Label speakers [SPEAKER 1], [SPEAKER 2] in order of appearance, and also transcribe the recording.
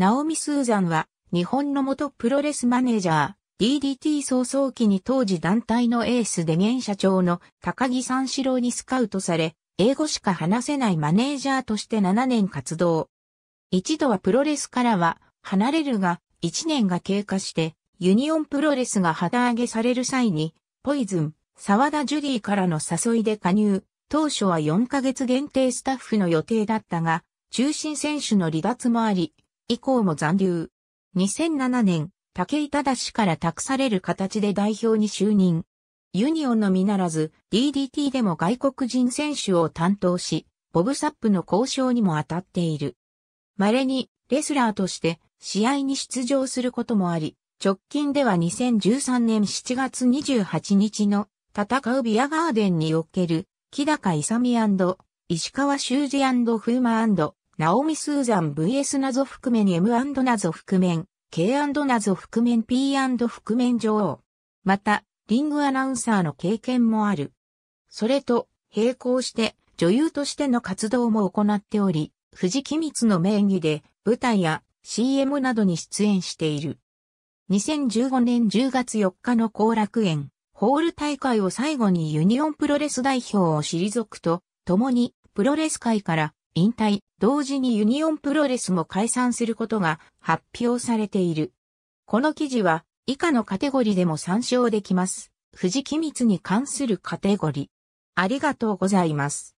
[SPEAKER 1] ナオミ・
[SPEAKER 2] スーザンは、日本の元プロレスマネージャー、DDT 早々期に当時団体のエースで現社長の高木三四郎にスカウトされ、英語しか話せないマネージャーとして7年活動。一度はプロレスからは離れるが、1年が経過して、ユニオンプロレスが旗揚げされる際に、ポイズン、沢田ジュディからの誘いで加入、当初は4ヶ月限定スタッフの予定だったが、中心選手の離脱もあり、以降も残留。2007年、武井忠氏から託される形で代表に就任。ユニオンのみならず、DDT でも外国人選手を担当し、ボブサップの交渉にも当たっている。稀に、レスラーとして、試合に出場することもあり、直近では2013年7月28日の、戦うビアガーデンにおける、木高勇石川修二風磨ナオミ・スーザン VS 謎覆面 M& 謎覆面、K& 謎覆面 P& 覆面女王。また、リングアナウンサーの経験もある。それと、並行して、女優としての活動も行っており、藤木光の名義で、舞台や CM などに出演している。2015年10月4日の後楽園、ホール大会を最後にユニオンプロレス代表を退くと、共にプロレス界から引退、同時にユニオンプロレスも解散することが発表されている。この記事は以下のカテゴリでも参照できます。藤木密に関するカテゴリ。ありがとうございます。